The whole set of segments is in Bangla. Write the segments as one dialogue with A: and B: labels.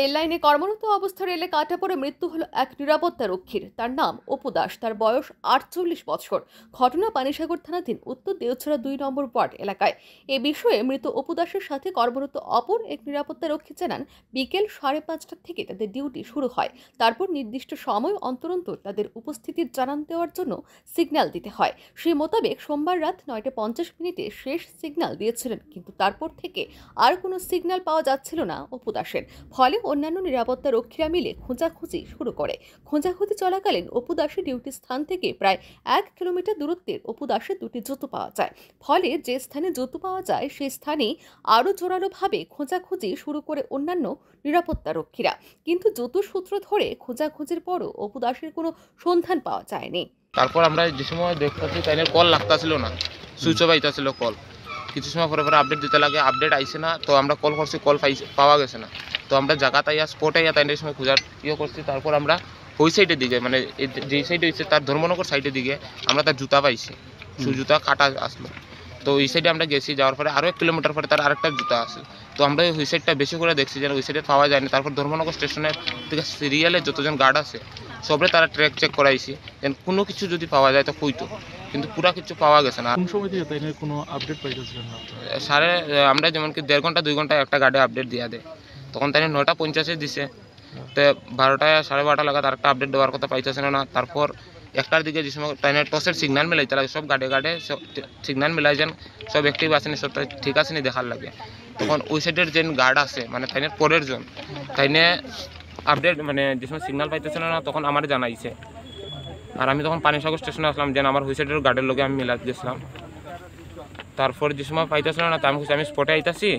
A: রেললাইনে কর্মরত অবস্থা রেলে কাটা পড়ে মৃত্যু হলো এক নিরাপত্তা রক্ষীর তার নাম অপু দাস তার বয়স আটচল্লিশ বছর ঘটনা পানিসাগর থানাধীন উত্তর দেওছড়া দুই নম্বর ওয়ার্ড এলাকায় এ বিষয়ে মৃত অপু দাসের সাথে কর্মরত অপর এক নিরাপত্তা রক্ষী জানান বিকেল সাড়ে পাঁচটার থেকে তাদের ডিউটি শুরু হয় তারপর নির্দিষ্ট সময় অন্তর অন্তর তাদের উপস্থিতির জানান দেওয়ার জন্য সিগন্যাল দিতে হয় সে মোতাবেক সোমবার রাত নয়টা পঞ্চাশ মিনিটে শেষ সিগন্যাল দিয়েছিলেন কিন্তু তারপর থেকে আর কোনো সিগন্যাল পাওয়া যাচ্ছিল না অপু দাসের ফলে অন্যান্য নিরাপত্তা রক্ষীরা মিলে খোঁজাখুঁজি শুরু করে খোঁজাখুঁজি চলাকালীন অপু দাসের ডিউটি স্থান থেকে প্রায় এক কিলোমিটার দূরত্বের অপু দাসের দুটি জুতো পাওয়া যায় ফলে যে স্থানে জুতো পাওয়া যায় সেই স্থানে আরও জোরালোভাবে খোঁজাখুঁজি শুরু করে অন্যান্য নিরাপত্তা রক্ষীরা কিন্তু জুতো সূত্র ধরে খোঁজাখুঁজির পরও অপু দাসের কোনো সন্ধান পাওয়া
B: যায়নি তারপর আমরা যে সময় দেখতেছি তাই কল লাগতেছিল না সুইচ অফ আইতেছিল কল কিছু সময় পরে পরে আপডেট দিতে লাগে আপডেট আইসে না তো আমরা কল করছি কল পাওয়া গেছে না তো আমরা ইয়া স্পটে ইয়া তাই সময় খোঁজার ইয়ে করছি তারপর আমরা ওই সাইডের দিকে মানে যে সাইডে হয়েছে তার ধর্মনগর সাইডের দিকে আমরা তার জুতা পাইছি সু জুতা কাটা আসলো তো ওই সাইডে আমরা গেছি যাওয়ার পরে আরও এক কিলোমিটার পরে তার আরেকটা জুতা আসে তো আমরা ওই সাইডটা বেশি করে দেখছি যে ওই সাইডে পাওয়া যায়নি তারপর ধর্মনগর স্টেশনের থেকে সিরিয়ালে যতজন গার্ড আছে সবরে তারা ট্র্যাক চেক করাইছি দেন কোনো কিছু যদি পাওয়া যায় তো হইতো কিন্তু পুরা কিছু পাওয়া গেছে না কোন সময় দিয়ে তাই কোনো আপডেট পাইতেছিলেন না সাড়ে আমরা যেমন কি দেড় ঘন্টা দুই ঘন্টা একটা গার্ডে আপডেট দিয়া দেয় তখন তাই নয়টা পঞ্চাশে দিছে তো বারোটায় সাড়ে বারোটা লাগা আর একটা আপডেট দেওয়ার কথা পাইতেছে না তারপর একটার দিকে যে সময় ট্রেনের টসের সিগন্যাল মেলাইতে লাগে সব গাড়ি গাড়ি সব সিগন্যাল মেলাই যান সব অ্যাক্টিভ আসেনি সব ঠিক আসেনি দেখার লাগে তখন ওই সাইডের যে গার্ড আছে মানে ট্রেনের পরের জন তাইনে আপডেট মানে যে সময় সিগন্যাল পাইতেছে না তখন আমার জানাইছে আর আমি তখন পানিসাগর স্টেশনে আসলাম যেন আমার হুই সাইডের গার্ডের লোকে আমি মেলাতে দিয়েছিলাম তারপর যে সময় পাইতেছিল না আমি আমি স্পটে আইতাছি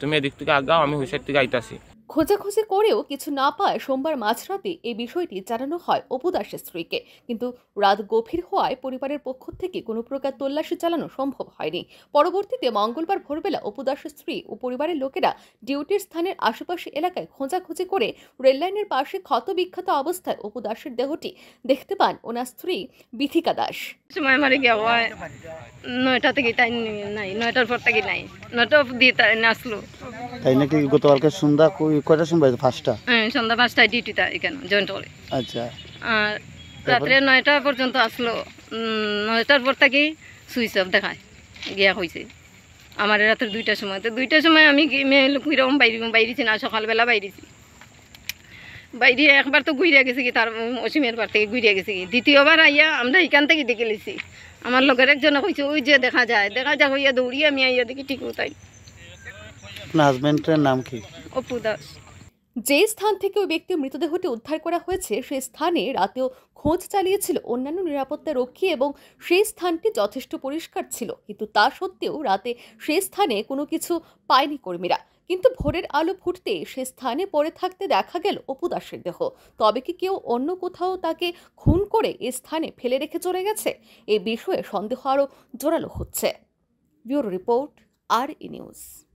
B: তুমি এদিক থেকে আগাও আমি ওই সাইড থেকে আইতাছি
A: খোঁজাখুঁজি করেও কিছু না পায় সোমবার মাঝরাতে এই বিষয়টি জানানো হয় অপুদাসের স্ত্রীকে কিন্তু রাত গভীর হওয়ায় পরিবারের পক্ষ থেকে কোনো প্রকার তল্লাশি চালানো সম্ভব হয়নি পরবর্তীতে মঙ্গলবার ভোরবেলা অপুদাসের স্ত্রী ও পরিবারের লোকেরা ডিউটির স্থানের আশেপাশে এলাকায় খোঁজাখুঁজি করে রেললাইনের পাশে ক্ষত বিখ্যাত অবস্থায় অপুদাসের দেহটি দেখতে পান ওনার স্ত্রী বিথিকা দাস নয়টা থেকে তাই
C: নয়টার পর থেকে নাই নয়টা দিয়ে তাই আসলো তাই নাকি গতকালকে সন্ধ্যা কই কয়টার সময় বাড়িতে পাঁচটা সন্ধ্যা পাঁচটায় ডিউটিটা এখানে জয়েন্ট হলে আচ্ছা আর রাত্রে নয়টা পর্যন্ত আসলো নয়টার পর থেকেই সুইচ অফ দেখায় গিয়া হয়েছে আমার রাতের দুইটার সময় তো দুইটার সময় আমি কীরকম বাইরে বাইরেছি না সকালবেলা বাইরেছি বাইরে একবার তো ঘুরিয়া গেছে কি তার অসীমের বার থেকে ঘুরিয়া গেছে কি দ্বিতীয়বার আইয়া আমরা এখান থেকে দেখে লিছি আমার লগের একজনে কইছে ওই যে দেখা যায় দেখা যাক হইয়া দৌড়িয়ে
A: আমি আইয়া দেখি ঠিক তাই
C: হাজব্যান্ডের নাম কি
A: অপু দাস যে স্থান থেকে ওই ব্যক্তির মৃতদেহটি উদ্ধার করা হয়েছে সেই স্থানে রাতেও খোঁজ চালিয়েছিল অন্যান্য নিরাপত্তা রক্ষী এবং সেই স্থানটি যথেষ্ট পরিষ্কার ছিল কিন্তু তা সত্ত্বেও রাতে সেই স্থানে কোনো কিছু পায়নি কর্মীরা কিন্তু ভোরের আলো ফুটতে সে স্থানে পড়ে থাকতে দেখা গেল অপু দাসের দেহ তবে কি কেউ অন্য কোথাও তাকে খুন করে এ স্থানে ফেলে রেখে চলে গেছে এ বিষয়ে সন্দেহ আরও জোরালো হচ্ছে ব্যুরো রিপোর্ট আর ই নিউজ